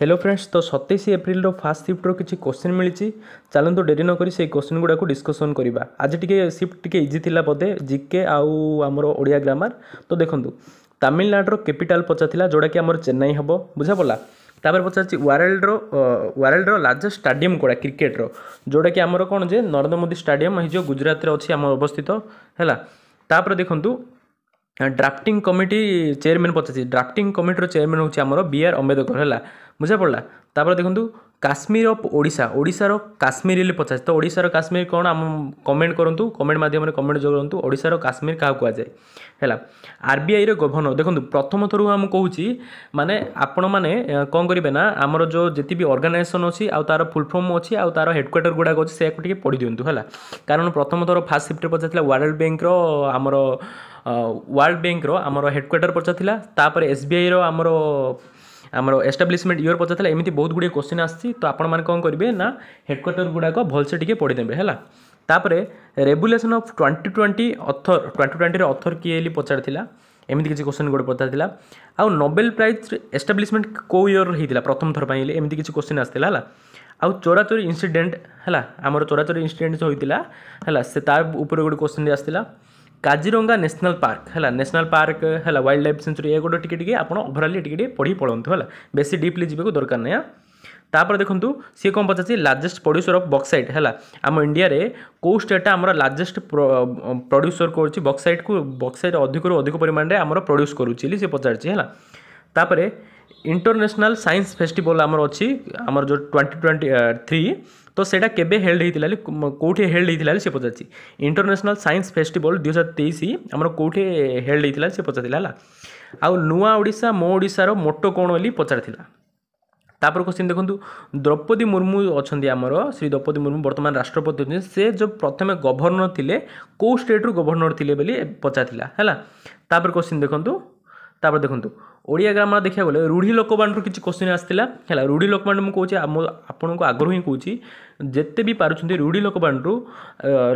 hello friends তো সতেইশ এপ্রিলর first সিফ্টর কিছু question মিছে চালু ডেরি নকি সেই কোশ্চিন গুড়া ডিসকসন করা আজ টিকে সিফ্ট টিকে ইজি লা বোধে জিকে আমার ওড়িয়া গ্রামার তো দেখুন তামিলনাড়ুর ক্যাপিটাল পচার লা যেটা কি আমার চেন্নাই হব বুঝা পড়া তাপরে পচারছি ওয়ার্ল্ডর ওয়ার্ল্ডর লার্জেস্ট স্টাডিয়াম কোটা ক্রিকেটর যেটা কি আমার কোণ যে নরেন্দ্র মোদী স্টাডিয়াম এই যে গুজরাটের অছি আমার অবস্থিত হল তাপরে দেখুন ড্রাফটিং কমিটি চেয়ারম্যান পচাছি ড্রাফটিং কমিটির চেয়ারম্যান হচ্ছে আমার বি আর অম্বেদকর হল বুঝা পড়া তাপরে দেখুন କାଶ୍ମୀର ଅଫ୍ ଓଡ଼ିଶା ଓଡ଼ିଶାର କାଶ୍ମୀର ହେଲେ ପଚାଶ ତ ଓଡ଼ିଶାର କାଶ୍ମୀର କ'ଣ ଆମ କମେଣ୍ଟ କରନ୍ତୁ କମେଣ୍ଟ ମାଧ୍ୟମରେ କମେଣ୍ଟ କରନ୍ତୁ ଓଡ଼ିଶାର କାଶ୍ମୀର କାହାକୁ କୁହାଯାଏ ହେଲା ଆର୍ବିଆଇର ଗଭର୍ଣ୍ଣର ଦେଖନ୍ତୁ ପ୍ରଥମ ଥର ମୁଁ କହୁଛି ମାନେ ଆପଣମାନେ କ'ଣ କରିବେ ନା ଆମର ଯେଉଁ ଯେତେ ବି ଅର୍ଗାନାଇଜେସନ୍ ଅଛି ଆଉ ତା'ର ଫୁଲ୍ ଫର୍ମ ଅଛି ଆଉ ତା'ର ହେଡ଼କ୍ୱାର୍ଟର ଗୁଡ଼ାକ ଅଛି ସେୟାକୁ ଟିକେ ପଢ଼ିଦିଅନ୍ତୁ ହେଲା କାରଣ ପ୍ରଥମ ଥର ଫାର୍ଷ୍ଟ ସିଫ୍ଟରେ ପଚାରିଥିଲା ୱାର୍ଲଡ଼ ବ୍ୟାଙ୍କର ଆମର ୱାର୍ଲଡ଼ ବ୍ୟାଙ୍କର ଆମର ହେଡ଼କ୍ୱାର୍ଟର ପଚାରିଥିଲା ତାପରେ ଏସ୍ବିଆଇର ଆମର ଆମର ଏଷ୍ଟାବ୍ଲିଶମେଣ୍ଟ ଇୟର ପଚାରିଥିଲା ଏମିତି ବହୁତ ଗୁଡ଼ିଏ କୋଶ୍ଚିନ୍ ଆସିଛି ତ ଆପଣମାନେ କ'ଣ କରିବେ ନା ହେଡ଼କ୍ୱାର୍ଟର ଗୁଡ଼ାକ ଭଲସେ ଟିକେ ପଢ଼ିଦେବେ ହେଲା ତାପରେ regulation of twenty twenty author twenty ଟ୍ୱେଣ୍ଟିର ଅଥର କିଏ ବୋଲି ପଚାରିଥିଲା ଏମିତି କିଛି କୋଶ୍ଚିନ୍ ଗୋଟେ ପଚାରିଥିଲା ଆଉ ନୋବେଲ ପ୍ରାଇଜ୍ ଏଷ୍ଟାବ୍ଲିଶମେଣ୍ଟ କେଉଁ ଇୟର ହେଇଥିଲା ପ୍ରଥମ ଥର ପାଇଁ ହେଲେ ଏମିତି କିଛି କୋଶ୍ଚିନ୍ ଆସିଥିଲା ହେଲା ଆଉ ଚୋରାଚୋରି ଇନ୍ସିଡେଣ୍ଟ ହେଲା ଆମର ଚୋରାଚୋରି ଇନ୍ସିଡେଣ୍ଟ ହୋଇଥିଲା ହେଲା ସେ ତା ଉପରେ ଗୋଟେ କୋଶ୍ଚିନ୍ ଆସିଥିଲା କାଜିରଙ୍ଗା ନ୍ୟାସନାଲ୍ ପାର୍କ ହେଲା ନ୍ୟାସନାଲ୍ ପାର୍କ ହେଲା ୱାଇଲ୍ଡ ଲାଇଫ୍ ସେଞ୍ଚୁରୀ ଏ ଗୋଟେ ଟିକେ ଟିକେ ଆପଣ ଓଭରାଲି ଟିକେ ଟିକେ ପଢ଼ି ପଳନ୍ତୁ ହେଲା ବେଶୀ ଡିପ୍ଲି ଯିବାକୁ ଦରକାର ନାହିଁ ତାପରେ ଦେଖନ୍ତୁ ସିଏ କ'ଣ ପଚାରିଛି ଲାର୍ଜେଷ୍ଟ ପ୍ରଡ୍ୟୁସର ଅଫ୍ ବକ୍ସାଇଟ୍ ହେଲା ଆମ ଇଣ୍ଡିଆରେ କେଉଁ ଷ୍ଟେଟ୍ଟା ଆମର ଲାର୍ଜେଷ୍ଟ ପ୍ରଡ୍ୟୁସର କରୁଛି ବକ୍ସାଇଟ୍କୁ ବକ୍ସାଇଟ୍ ଅଧିକରୁ ଅଧିକ ପରିମାଣରେ ଆମର ପ୍ରଡ୍ୟୁସ୍ କରୁଛି ବୋଲି ସେ ପଚାରିଛି ହେଲା ତାପରେ ইন্টরন্যাশনাল সাইন্স ফেস্টিভাল আমার অছি আমার যে টোয়েন্টি টোয়েন্টি থ্রি তো সেটা কেবে হেল্ড হয়েছিল কোটি হেল্ড হয়েছিল সে পচারছি ইন্টরন্যাশনাল সাইন্স ফেস্টিভাল দুই হাজার তেইশ আমার কোটি হেল্ড হয়েছিল সে পচারি হল আউ নূয়া ওড়িশা মো ওড়িশার মোটো কোণ বলে পচারি ତାପରେ କୋଶ୍ଚିନ୍ ଦେଖନ୍ତୁ ଦ୍ରୌପଦୀ ମୁର୍ମୁ ଅଛନ୍ତି ଆମର ଶ୍ରୀ ଦ୍ରୌପଦୀ ମୁର୍ମୁ ବର୍ତ୍ତମାନ ରାଷ୍ଟ୍ରପତି ଅଛନ୍ତି ସେ ଯେଉଁ ପ୍ରଥମେ ଗଭର୍ଣ୍ଣର ଥିଲେ କେଉଁ ଷ୍ଟେଟ୍ରୁ ଗଭର୍ଣ୍ଣର ଥିଲେ ବୋଲି ପଚାରିଥିଲା ହେଲା ତାପରେ କୋଶ୍ଚିନ୍ ଦେଖନ୍ତୁ ତାପରେ ଦେଖନ୍ତୁ ଓଡ଼ିଆ ଗ୍ରାମାର ଦେଖିବାକୁ ଗଲେ ରୂଢ଼ି ଲୋକମାନଙ୍କର କିଛି କୋଶ୍ଚିନ୍ ଆସିଥିଲା ହେଲା ରୂଢ଼ି ଲୋକମାନେ ମୁଁ କହୁଛି ଆମ ଆପଣଙ୍କୁ ଆଗରୁ ହିଁ କହୁଛି ଯେତେ ବି ପାରୁଛନ୍ତି ରୂଢ଼ି ଲୋକମାନରୁ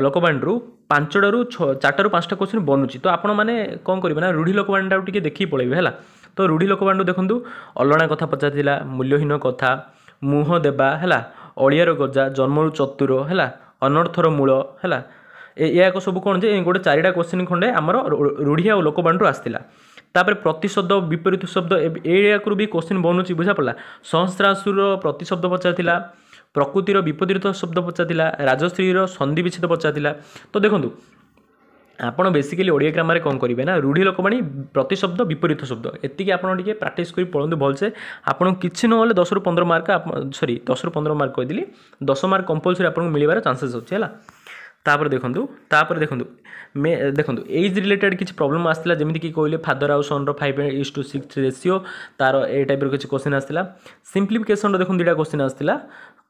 ଲୋକମାନରୁ ପାଞ୍ଚଟାରୁ ଛଅ ଚାରିଟାରୁ ପାଞ୍ଚଟା କୋଶ୍ଚିନ୍ ବନୁଛି ତ ଆପଣମାନେ କ'ଣ କରିବେ ନା ରୂଢ଼ି ଲୋକମାନଟାକୁ ଟିକେ ଦେଖିକି ପଳେଇବେ ହେଲା ତ ରୂଢ଼ି ଲୋକମାନଙ୍କୁ ଦେଖନ୍ତୁ ଅଲଣା କଥା ପଚାରିଥିଲା ମୂଲ୍ୟହୀନ କଥା ମୁହଁ ଦେବା ହେଲା ଅଳିଆର ଗଜା ଜନ୍ମରୁ ଚତୁର ହେଲା ଅନର୍ଥର ମୂଳ ହେଲା ଏହାକୁ ସବୁ କ'ଣ ଯେ ଗୋଟେ ଚାରିଟା କୋଶ୍ଚିନ୍ ଖଣ୍ଡେ ଆମର ରୂଢ଼ି ଆଉ ଲୋକବାଣରୁ ଆସିଥିଲା ତାପରେ ପ୍ରତିଶବ୍ଦ ବିପରୀତ ଶବ୍ଦ ଏଇଆକୁ ବି କୋଶ୍ଚିନ୍ ବନୁଛି ବୁଝାପଡ଼ିଲା ସହସ୍ରାସୁର ପ୍ରତିଶବ୍ଦ ପଚାରିଥିଲା ପ୍ରକୃତିର ବିପରୀତ ଶବ୍ଦ ପଚାରିଥିଲା ରାଜଶ୍ରୀର ସନ୍ଧି ବିଚ୍ଛେଦ ପଚାରିଥିଲା ତ ଦେଖନ୍ତୁ ଆପଣ ବେସିକାଲି ଓଡ଼ିଆ ଗ୍ରାମାରେ କ'ଣ କରିବେ ନା ରୂଢ଼ି ଲୋକବାଣୀ ପ୍ରତିଶବ୍ଦ ବିପରୀତ ଶବ୍ଦ ଏତିକି ଆପଣ ଟିକେ ପ୍ରାକ୍ଟିସ୍ କରି ପଳନ୍ତୁ ଭଲସେ ଆପଣଙ୍କୁ କିଛି ନହେଲେ ଦଶରୁ ପନ୍ଦର ମାର୍କ ସରି ଦଶରୁ ପନ୍ଦର ମାର୍କ କହିଦେଲି ଦଶ ମାର୍କ କମ୍ପଲସରି ଆପଣଙ୍କୁ ମିଳିବାର ଚାନ୍ସେସ୍ ଅଛି ହେଲା ତାପରେ ଦେଖନ୍ତୁ ତାପରେ ଦେଖନ୍ତୁ ମେ ଦେଖନ୍ତୁ ଏଜ୍ ରିଲେଟେଡ୍ କିଛି ପ୍ରୋବ୍ଲେମ୍ ଆସିଥିଲା ଯେମିତିକି କହିଲେ ଫାଦର ଆଉ ସନ୍ର five is two six ratio ତା'ର ଏ ଟାଇପ୍ର କିଛି କ୍ୱେଶ୍ଚିନ୍ ଆସିଥିଲା ସିମ୍ପ୍ଲିଫିକେସନ୍ର ଦେଖନ୍ତୁ ଦୁଇଟା କ୍ୱେଶ୍ଚିନ୍ ଆସିଥିଲା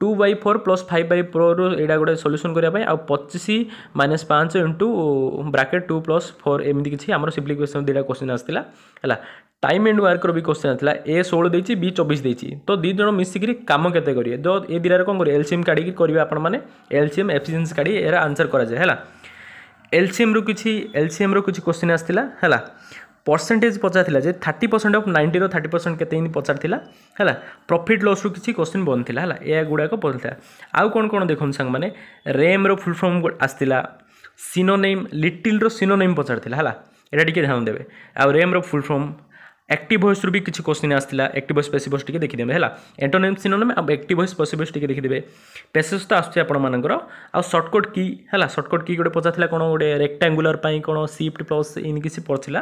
two by four plus five by ଫୋର୍ରୁ ଏଇଟା ଗୋଟେ ସଲ୍ୟୁସନ୍ କରିବା ପାଇଁ ଆଉ ପଚିଶ ମାଇନସ୍ ପାଞ୍ଚ into bracket two plus four ଏମିତି କିଛି ଆମର ସିମ୍ପ୍ଲିଫିକେସନ୍ ଦୁଇଟା କ୍ୱେଶ୍ଚିନ୍ ଆସିଥିଲା ହେଲା টাইম এন্ড ওয়ার্কর বি কোশ্চেন আসଥିଲା এ ষোল ଦେଇଛି ବି ଚବିଶ ଦେଇଛି ତ ଦୁଇ ଜଣ ମିଶିକିରି କାମ କେତେ କରିବେ ତ ଏ ଦୁଇଟାରେ କ'ଣ କରିବେ ଏଲସିଏମ୍ କାଢ଼ିକି କରିବେ ଆପଣମାନେ ଏଲସିଏମ୍ ଏଫିସିଏନ୍ସି କାଢ଼ି ଏହାର ଆନ୍ସର୍ କରାଯାଏ ହେଲା ଏଲସିଏମ୍ରୁ କିଛି ଏଲସିଏମ୍ରୁ କିଛି କୋଶ୍ଚିନ୍ ଆସିଥିଲା ହେଲା ପରସେଣ୍ଟେଜ୍ ପଚାରିଥିଲା ଯେ ଥାର୍ଟି ପରସେଣ୍ଟ ଅଫ୍ ନାଇଣ୍ଟିର ଥାର୍ଟି ପରସେଣ୍ଟ କେତେ ଇନ୍ତି ପଚାରିଥିଲା ହେଲା ପ୍ରଫିଟ୍ ଲସ୍ରୁ କିଛି କୋଶ୍ଚିନ୍ ବନିଥିଲା ହେଲା ଏହା ଗୁଡ଼ାକ ବନିଥିଲା ଆଉ କ'ଣ କ'ଣ ଦେଖନ୍ତୁ ସାଙ୍ଗମାନେ ରେମ୍ର ଫୁଲ୍ ଫର୍ମ ଆସିଥିଲା ସିନୋନେମ୍ ଲିଟିଲ୍ର ସିନୋନେମ୍ ପଚାରିଥିଲା ହେଲା ଏଇଟା ଟିକେ ଧ୍ୟାନ ଦେବେ ଆଉ ରେମ୍ର ଫୁଲ୍ ଫର୍ମ ଆକ୍ଟିଭ ଭଏସ୍ରୁ ବି କିଛି କୋଶ୍ଚିନ୍ ଆସିଥିଲା ଆକ୍ଟିଭ ଭଏସ୍ ପେସି ଟିକେ ଦେଖିଦେବେ ହେଲା ଏଣ୍ଟୋନିମ୍ ସିନୋନିମ୍ ଆଉ ଆକ୍ଟିଭ ଭଏସ୍ ପେସି ଟିକେ ଦେଖିଦେବେ ପେସେସ୍ ତ ଆସୁଛି ଆପଣମାନଙ୍କର ଆଉ ସର୍ଟକଟ୍ କି ହେଲା ସର୍ଟକଟ୍ କି ଗୋଟେ ପଚାରିଥିଲା କ'ଣ ଗୋଟେ ରେକ୍ଟାଙ୍ଗୁଲାର ପାଇଁ କ'ଣ ସିଫ୍ଟ ପ୍ଲସ୍ ଇନ୍ କିଛି ପଡ଼ିଥିଲା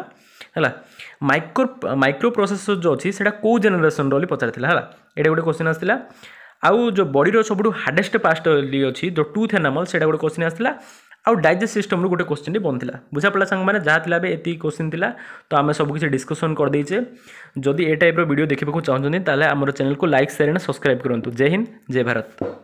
ହେଲା ମାଇକ୍ରୋ ମାଇକ୍ରୋ ପ୍ରୋସେସର୍ ଯେଉଁ ଅଛି ସେଇଟା କେଉଁ ଜେନେରେସନ୍ର ବୋଲି ପଚାରିଥିଲା ହେଲା ଏଇଟା ଗୋଟେ କୋଶ୍ଚିନ୍ ଆସିଥିଲା ଆଉ ଯେଉଁ ବଡ଼ିର ସବୁଠୁ ହାର୍ଡେଷ୍ଟ ପାର୍ଟ ଅଛି ଯେଉଁ ଟୁଥ୍ ଏନାମଲ୍ ସେଇଟା ଗୋଟେ କୋଶ୍ଚିନ୍ ଆସିଥିଲା ଆଉ ଡାଇଜେଷ୍ଟ ସିଷ୍ଟମ୍ରୁ ଗୋଟେ କୋଶ୍ଚିନ୍ଟି ବନିଥିଲା ବୁଝାପଡ଼ିଲା ସାଙ୍ଗମାନେ ଯାହା ଥିଲା ଏବେ ଏତିକି କୋଶ୍ଚିନ୍ ଥିଲା ତ ଆମେ ସବୁ କିଛି ଡିସ୍କସନ୍ କରିଦେଇଛେ ଯଦି ଏ ଟାଇପ୍ର ଭିଡ଼ିଓ ଦେଖିବାକୁ ଚାହୁଁଛନ୍ତି ତାହେଲେ ଆମର ଚ୍ୟାନେଲକୁ ଲାଇକ୍ ସେୟାର ଆଣ୍ଡ ସବସ୍କ୍ରାଇବ୍ କରନ୍ତୁ ଜୟ ହିନ୍ଦ ଜୟ ଭାରତ